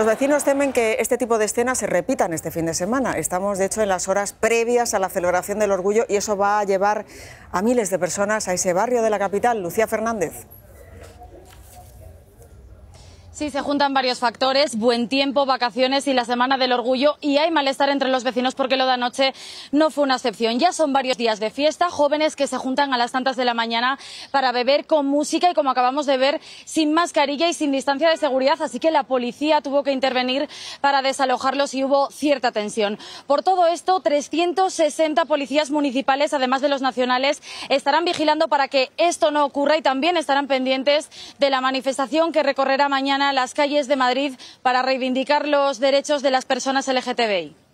Los vecinos temen que este tipo de escenas se repitan este fin de semana. Estamos, de hecho, en las horas previas a la celebración del orgullo y eso va a llevar a miles de personas a ese barrio de la capital. Lucía Fernández. Sí, se juntan varios factores, buen tiempo, vacaciones y la Semana del Orgullo y hay malestar entre los vecinos porque lo de anoche no fue una excepción. Ya son varios días de fiesta, jóvenes que se juntan a las tantas de la mañana para beber con música y como acabamos de ver, sin mascarilla y sin distancia de seguridad, así que la policía tuvo que intervenir para desalojarlos y hubo cierta tensión. Por todo esto, 360 policías municipales, además de los nacionales, estarán vigilando para que esto no ocurra y también estarán pendientes de la manifestación que recorrerá mañana a las calles de Madrid para reivindicar los derechos de las personas LGTBI.